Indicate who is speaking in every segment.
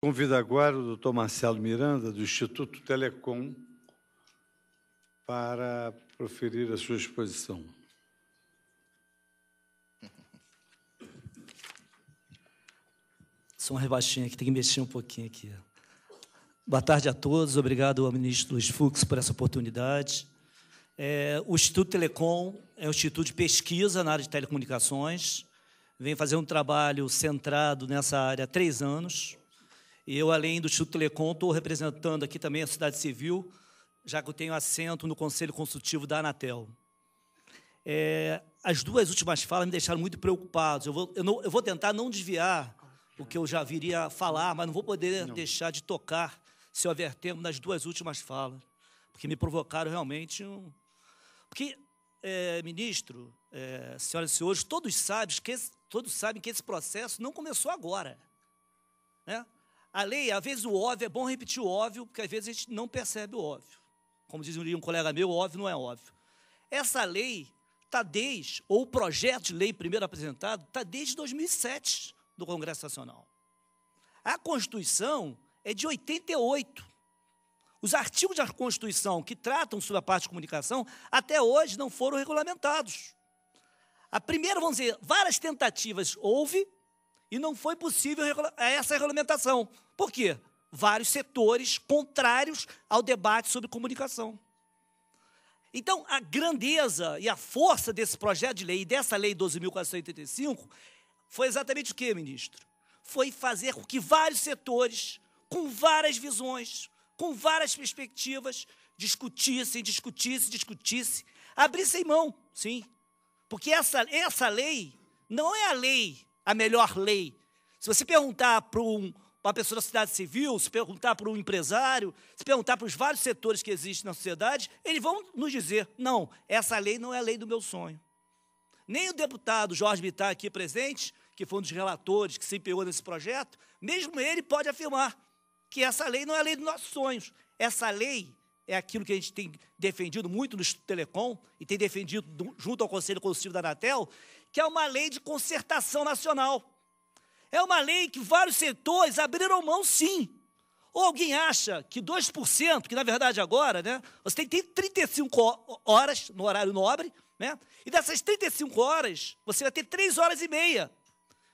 Speaker 1: Convido agora o doutor Marcelo Miranda, do Instituto Telecom, para proferir a sua exposição. Sou um rebaixinho aqui, tem que mexer um pouquinho aqui. Boa tarde a todos, obrigado ao ministro Luiz Fux por essa oportunidade. É, o Instituto Telecom é um instituto de pesquisa na área de telecomunicações, vem fazer um trabalho centrado nessa área há três anos, eu, além do Instituto Telecom, estou representando aqui também a Cidade Civil, já que eu tenho assento no Conselho Consultivo da Anatel. É, as duas últimas falas me deixaram muito preocupado. Eu vou, eu, não, eu vou tentar não desviar o que eu já viria falar, mas não vou poder não. deixar de tocar, se houver tempo, nas duas últimas falas, porque me provocaram realmente um... Porque, é, ministro, é, senhoras e senhores, todos sabem, que esse, todos sabem que esse processo não começou agora. Né? A lei, às vezes o óbvio, é bom repetir o óbvio, porque às vezes a gente não percebe o óbvio. Como diz um colega meu, óbvio não é óbvio. Essa lei está desde, ou o projeto de lei primeiro apresentado, está desde 2007 do Congresso Nacional. A Constituição é de 88. Os artigos da Constituição que tratam sobre a parte de comunicação até hoje não foram regulamentados. A primeira, vamos dizer, várias tentativas houve e não foi possível eh, essa regulamentação. Por quê? Vários setores contrários ao debate sobre comunicação. Então, a grandeza e a força desse projeto de lei e dessa lei 12.485 foi exatamente o que, ministro? Foi fazer com que vários setores, com várias visões, com várias perspectivas, discutissem, discutissem, discutissem, abrissem mão, sim. Porque essa, essa lei não é a lei a melhor lei. Se você perguntar para um, uma pessoa da sociedade civil, se perguntar para um empresário, se perguntar para os vários setores que existem na sociedade, eles vão nos dizer: não, essa lei não é a lei do meu sonho. Nem o deputado Jorge Bittar, aqui presente, que foi um dos relatores que se empenhou nesse projeto, mesmo ele pode afirmar que essa lei não é a lei dos nossos sonhos. Essa lei é aquilo que a gente tem defendido muito no Instituto Telecom e tem defendido junto ao Conselho Consultivo da Anatel, que é uma lei de concertação nacional. É uma lei que vários setores abriram mão, sim. Ou alguém acha que 2%, que na verdade agora, né, você tem, tem 35 horas no horário nobre, né, e dessas 35 horas, você vai ter 3 horas e meia.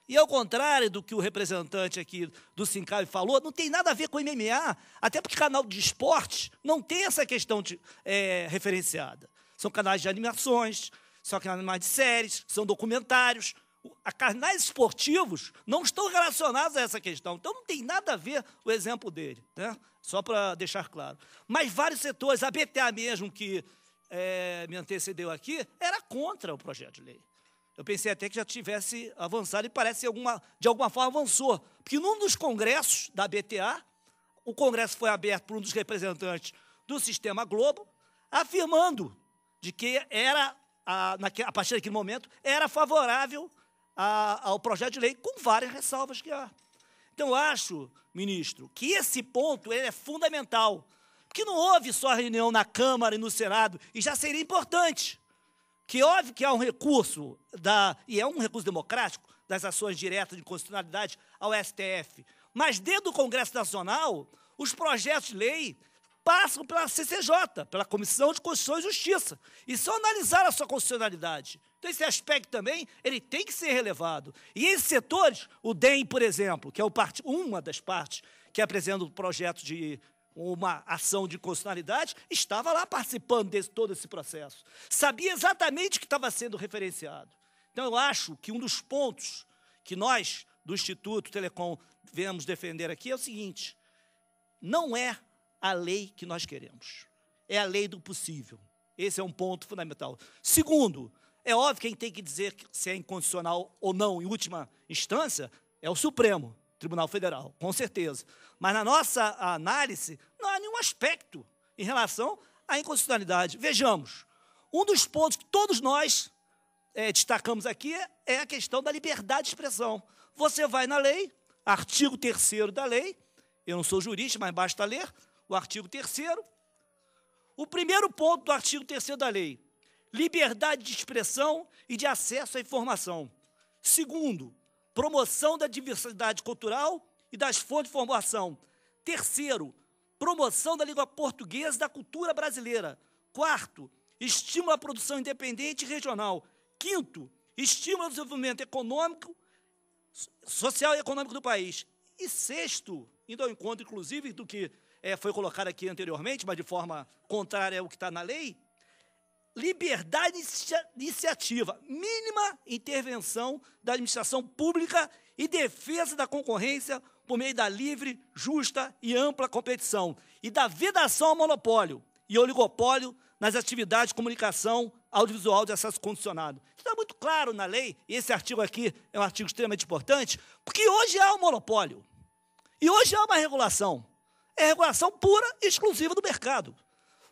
Speaker 1: E ao contrário do que o representante aqui do Sincab falou, não tem nada a ver com MMA, até porque canal de esportes não tem essa questão de, é, referenciada. São canais de animações, são canais de séries, são documentários. Canais esportivos não estão relacionados a essa questão. Então não tem nada a ver o exemplo dele, né? só para deixar claro. Mas vários setores, a BTA mesmo, que é, me antecedeu aqui, era contra o projeto de lei. Eu pensei até que já tivesse avançado e parece alguma, de alguma forma avançou. Porque num dos congressos da BTA, o congresso foi aberto por um dos representantes do sistema Globo, afirmando de que era a, naque, a partir daquele momento, era favorável a, ao projeto de lei, com várias ressalvas que há. Então, eu acho, ministro, que esse ponto é fundamental. que não houve só reunião na Câmara e no Senado, e já seria importante. Que óbvio que há um recurso, da, e é um recurso democrático, das ações diretas de constitucionalidade ao STF. Mas dentro do Congresso Nacional, os projetos de lei passam pela CCJ, pela Comissão de Constituição e Justiça, e são analisar a sua constitucionalidade. Então, esse aspecto também ele tem que ser relevado. E esses setores, o DEM, por exemplo, que é uma das partes que apresenta o projeto de uma ação de constitucionalidade, estava lá participando de todo esse processo. Sabia exatamente o que estava sendo referenciado. Então, eu acho que um dos pontos que nós, do Instituto Telecom, vemos defender aqui é o seguinte: não é a lei que nós queremos. É a lei do possível. Esse é um ponto fundamental. Segundo, é óbvio que quem tem que dizer se é incondicional ou não, em última instância, é o Supremo Tribunal Federal, com certeza. Mas na nossa análise, não há nenhum aspecto em relação à inconstitucionalidade. Vejamos, um dos pontos que todos nós é, destacamos aqui é, é a questão da liberdade de expressão. Você vai na lei, artigo 3 da lei, eu não sou jurista, mas basta ler, o artigo 3 o primeiro ponto do artigo 3 da lei, liberdade de expressão e de acesso à informação. Segundo, promoção da diversidade cultural e das fontes de formação. Terceiro, promoção da língua portuguesa e da cultura brasileira. Quarto, estímulo à produção independente e regional. Quinto, estímulo ao desenvolvimento econômico, social e econômico do país. E sexto, indo ao encontro, inclusive, do que é, foi colocada aqui anteriormente, mas de forma contrária ao que está na lei, liberdade de iniciativa, mínima intervenção da administração pública e defesa da concorrência por meio da livre, justa e ampla competição e da vedação ao monopólio e oligopólio nas atividades de comunicação audiovisual de acesso condicionado. Está muito claro na lei, e esse artigo aqui é um artigo extremamente importante, porque hoje há um monopólio e hoje há uma regulação é regulação pura e exclusiva do mercado.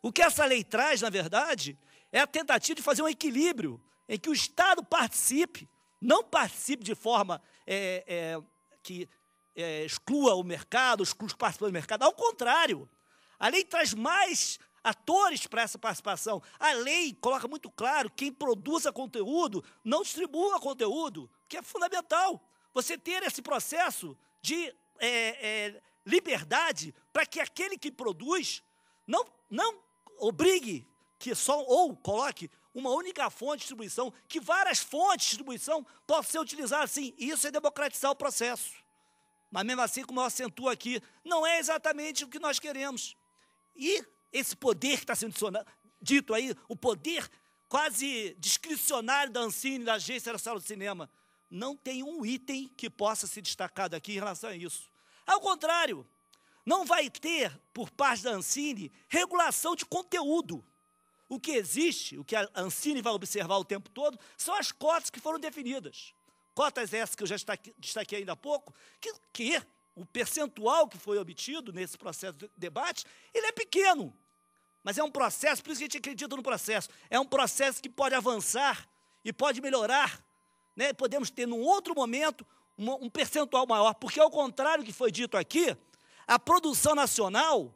Speaker 1: O que essa lei traz, na verdade, é a tentativa de fazer um equilíbrio em que o Estado participe, não participe de forma é, é, que é, exclua o mercado, exclua os participantes do mercado. Ao contrário, a lei traz mais atores para essa participação. A lei coloca muito claro quem produza conteúdo não distribua conteúdo, que é fundamental. Você ter esse processo de é, é, liberdade para que aquele que produz não, não obrigue que só ou coloque uma única fonte de distribuição, que várias fontes de distribuição possam ser utilizadas assim. Isso é democratizar o processo. Mas mesmo assim, como eu acentuo aqui, não é exatamente o que nós queremos. E esse poder que está sendo dito aí, o poder quase discricionário da Ancine, da Agência Nacional do Cinema, não tem um item que possa ser destacado aqui em relação a isso. Ao contrário, não vai ter, por parte da Ancine, regulação de conteúdo. O que existe, o que a Ancine vai observar o tempo todo, são as cotas que foram definidas. Cotas essas que eu já destaquei ainda há pouco, que, que o percentual que foi obtido nesse processo de debate, ele é pequeno. Mas é um processo, por isso que a gente acredita no processo. É um processo que pode avançar e pode melhorar. Né? Podemos ter, num outro momento, um percentual maior, porque ao contrário do que foi dito aqui, a produção nacional,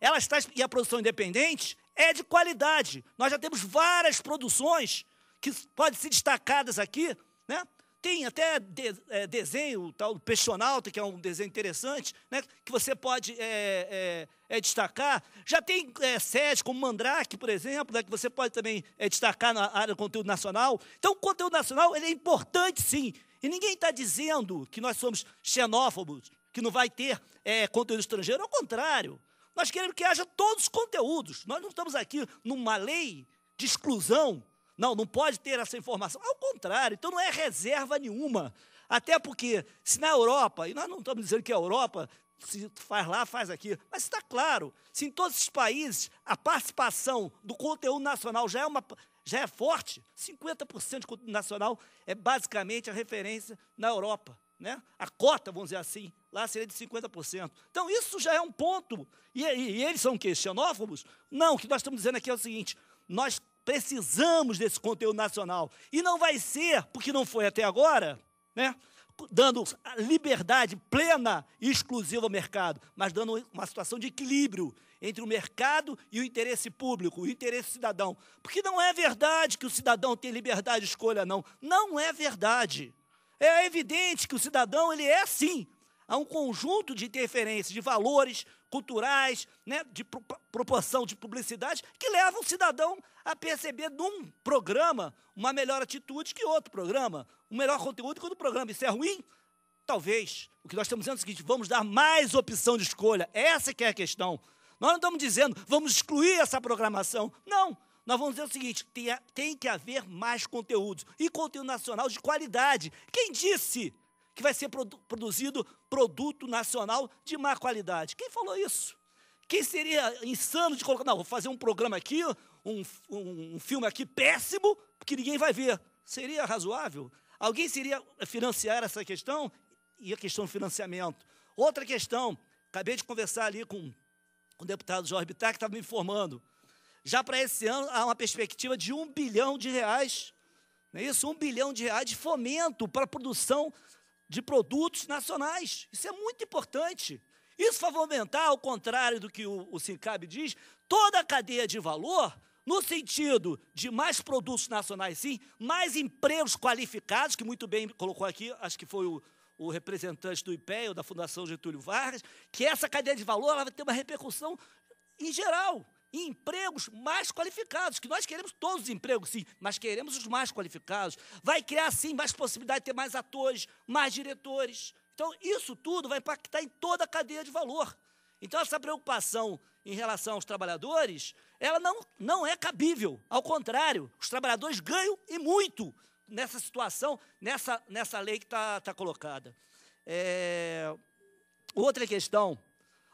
Speaker 1: ela está e a produção independente é de qualidade. Nós já temos várias produções que podem ser destacadas aqui, né? Tem até de, é, desenho, tal, do Peixonauta, que é um desenho interessante, né, que você pode é, é, é, destacar. Já tem é, séries como Mandrake, por exemplo, né, que você pode também é, destacar na área do conteúdo nacional. Então, o conteúdo nacional ele é importante, sim. E ninguém está dizendo que nós somos xenófobos, que não vai ter é, conteúdo estrangeiro. Ao contrário, nós queremos que haja todos os conteúdos. Nós não estamos aqui numa lei de exclusão. Não, não pode ter essa informação. Ao contrário, então não é reserva nenhuma. Até porque, se na Europa, e nós não estamos dizendo que a Europa se faz lá, faz aqui, mas está claro, se em todos os países a participação do conteúdo nacional já é uma, já é forte. 50% de conteúdo nacional é basicamente a referência na Europa. Né? A cota, vamos dizer assim, lá seria de 50%. Então, isso já é um ponto. E, e, e eles são o quê? Xenófobos? Não, o que nós estamos dizendo aqui é o seguinte: nós precisamos desse conteúdo nacional. E não vai ser, porque não foi até agora, né? dando liberdade plena e exclusiva ao mercado, mas dando uma situação de equilíbrio entre o mercado e o interesse público, o interesse cidadão. Porque não é verdade que o cidadão tem liberdade de escolha, não. Não é verdade. É evidente que o cidadão ele é sim a um conjunto de interferências, de valores culturais, né, de pro proporção de publicidade, que leva o cidadão a perceber num programa uma melhor atitude que outro programa, o melhor conteúdo quando o programa. Isso é ruim? Talvez. O que nós estamos dizendo é o seguinte: vamos dar mais opção de escolha. Essa que é a questão. Nós não estamos dizendo vamos excluir essa programação. Não. Nós vamos dizer o seguinte: tem, tem que haver mais conteúdos. E conteúdo nacional de qualidade. Quem disse que vai ser produ produzido produto nacional de má qualidade? Quem falou isso? Quem seria insano de colocar. Não, vou fazer um programa aqui, um, um, um filme aqui péssimo, que ninguém vai ver. Seria razoável? Alguém seria financiar essa questão? E a questão do financiamento. Outra questão, acabei de conversar ali com, com o deputado Jorge Bittar, que estava me informando. Já para esse ano, há uma perspectiva de um bilhão de reais, não é isso? Um bilhão de reais de fomento para a produção de produtos nacionais. Isso é muito importante. Isso vai aumentar, ao contrário do que o, o Sincab diz, toda a cadeia de valor no sentido de mais produtos nacionais, sim, mais empregos qualificados, que muito bem colocou aqui, acho que foi o, o representante do IPEA, da Fundação Getúlio Vargas, que essa cadeia de valor ela vai ter uma repercussão em geral, em empregos mais qualificados, que nós queremos todos os empregos, sim, mas queremos os mais qualificados. Vai criar, sim, mais possibilidade de ter mais atores, mais diretores. Então, isso tudo vai impactar em toda a cadeia de valor. Então, essa preocupação em relação aos trabalhadores ela não, não é cabível. Ao contrário, os trabalhadores ganham e muito nessa situação, nessa, nessa lei que está tá colocada. É, outra questão.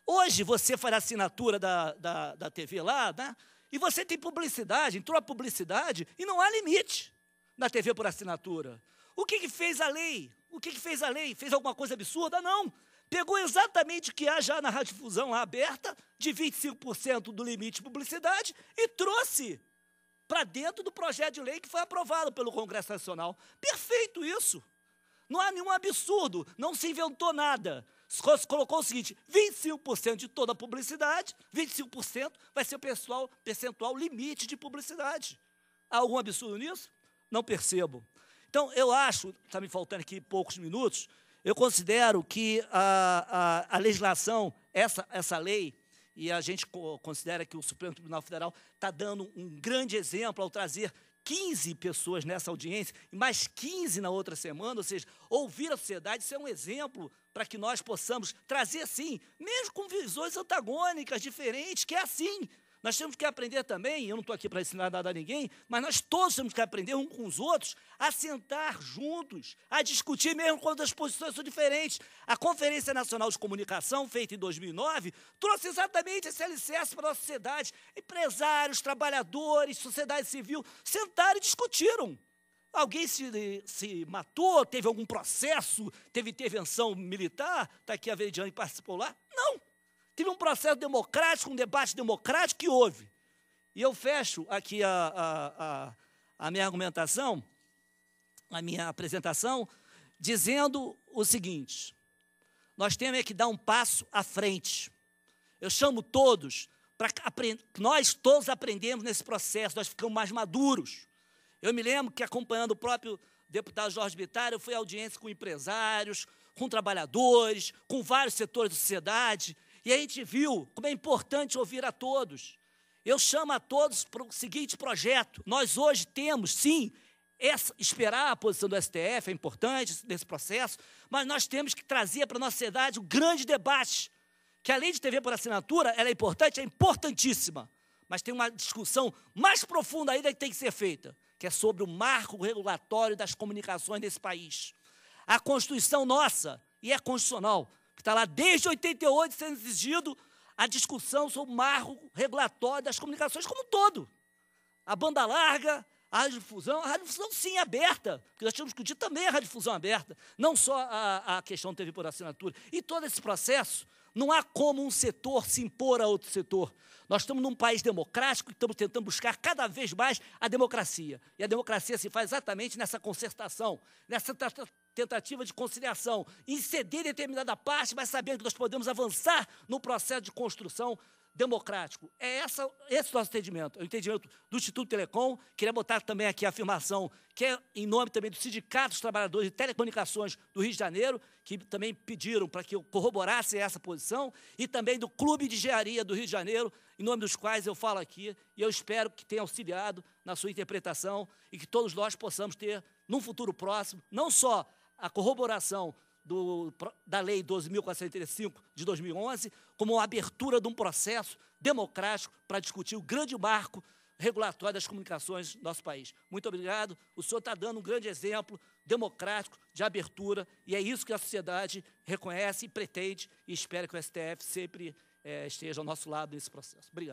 Speaker 1: Hoje você faz a assinatura da, da, da TV lá, né? E você tem publicidade, entrou a publicidade e não há limite na TV por assinatura. O que, que fez a lei? O que, que fez a lei? Fez alguma coisa absurda? Não pegou exatamente o que há já na radiodifusão lá aberta, de 25% do limite de publicidade, e trouxe para dentro do projeto de lei que foi aprovado pelo Congresso Nacional. Perfeito isso. Não há nenhum absurdo, não se inventou nada. Se colocou o seguinte: 25% de toda a publicidade, 25% vai ser o pessoal, percentual limite de publicidade. Há algum absurdo nisso? Não percebo. Então, eu acho, está me faltando aqui poucos minutos, eu considero que a, a, a legislação, essa, essa lei, e a gente considera que o Supremo Tribunal Federal está dando um grande exemplo ao trazer 15 pessoas nessa audiência e mais 15 na outra semana, ou seja, ouvir a sociedade, isso é um exemplo para que nós possamos trazer, sim, mesmo com visões antagônicas, diferentes, que é assim, nós temos que aprender também, eu não estou aqui para ensinar nada a ninguém, mas nós todos temos que aprender uns com os outros a sentar juntos, a discutir mesmo quando as posições são diferentes. A Conferência Nacional de Comunicação, feita em 2009, trouxe exatamente esse alicerce para a nossa sociedade. Empresários, trabalhadores, sociedade civil sentaram e discutiram. Alguém se, se matou, teve algum processo, teve intervenção militar, está aqui a Veridiane que participou lá? Não. Teve um processo democrático, um debate democrático que houve. E eu fecho aqui a, a, a, a minha argumentação, a minha apresentação, dizendo o seguinte: nós temos é que dar um passo à frente. Eu chamo todos para que nós todos aprendemos nesse processo, nós ficamos mais maduros. Eu me lembro que acompanhando o próprio deputado Jorge Bittar, eu fui à audiência com empresários, com trabalhadores, com vários setores da sociedade, e a gente viu como é importante ouvir a todos. Eu chamo a todos para o seguinte projeto. Nós hoje temos, sim, essa, esperar a posição do STF é importante nesse processo, mas nós temos que trazer para a nossa sociedade um grande debate, que a lei de TV por assinatura, ela é importante, é importantíssima, mas tem uma discussão mais profunda ainda que tem que ser feita, que é sobre o marco regulatório das comunicações nesse país. A Constituição nossa, e é constitucional, Está lá desde 88 sendo exigido a discussão sobre o marco regulatório das comunicações como um todo. A banda larga, a radiodifusão, a radiodifusão sim aberta, porque nós tínhamos discutido também a radiodifusão aberta, não só a, a questão do TV por assinatura. E todo esse processo, não há como um setor se impor a outro setor. Nós estamos num país democrático e estamos tentando buscar cada vez mais a democracia. E a democracia se faz exatamente nessa concertação, nessa tentativa de conciliação, em ceder determinada parte, mas sabendo que nós podemos avançar no processo de construção democrático. É essa, esse nosso entendimento, é o entendimento do Instituto Telecom. Queria botar também aqui a afirmação, que é em nome também do Sindicato dos Trabalhadores de Telecomunicações do Rio de Janeiro, que também pediram para que eu corroborasse essa posição, e também do Clube de Engenharia do Rio de Janeiro, em nome dos quais eu falo aqui, e eu espero que tenha auxiliado na sua interpretação e que todos nós possamos ter, num futuro próximo, não só a corroboração do, da Lei 12.435 de 2011 como a abertura de um processo democrático para discutir o grande marco regulatório das comunicações do nosso país. Muito obrigado. O senhor está dando um grande exemplo democrático de abertura e é isso que a sociedade reconhece, pretende e espera que o STF sempre é, esteja ao nosso lado nesse processo. Obrigado.